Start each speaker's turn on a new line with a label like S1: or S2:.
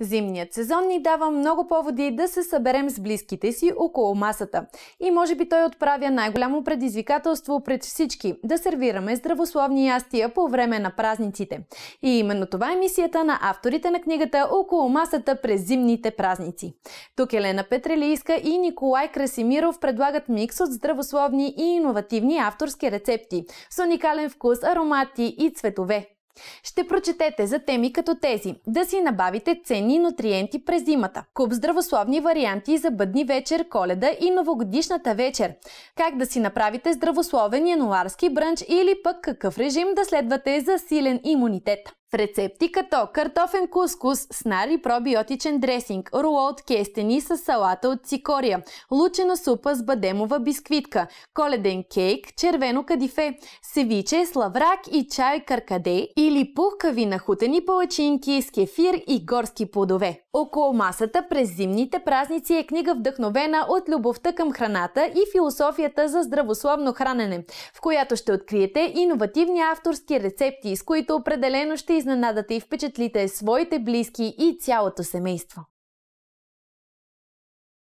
S1: Зимният сезон ни дава много поводи да се съберем с близките си около масата. И може би той отправя най-голямо предизвикателство пред всички – да сервираме здравословни ястия по време на празниците. И именно това е мисията на авторите на книгата «Около масата през зимните празници». Тук Елена Петрелийска и Николай Красимиров предлагат микс от здравословни и иновативни авторски рецепти с уникален вкус, аромати и цветове. Ще прочетете за теми като тези. Да си набавите ценни нутриенти през зимата. Куп здравословни варианти за бъдни вечер, коледа и новогодишната вечер. Как да си направите здравословен януарски брънч или пък какъв режим да следвате за силен имунитет. В рецепти като картофен кускус с нари пробиотичен дресинг, руло от кестени с салата от цикория, лучена супа с бадемова бисквитка, коледен кейк, червено кадифе, севиче с лаврак и чай каркаде или пухкави нахутени палачинки с кефир и горски плодове. Около масата през зимните празници е книга вдъхновена от любовта към храната и философията за здравословно хранене, в която ще откриете иновативни авторски рецепти, с които определено ще изненадате и впечатлите своите близки и цялото семейство.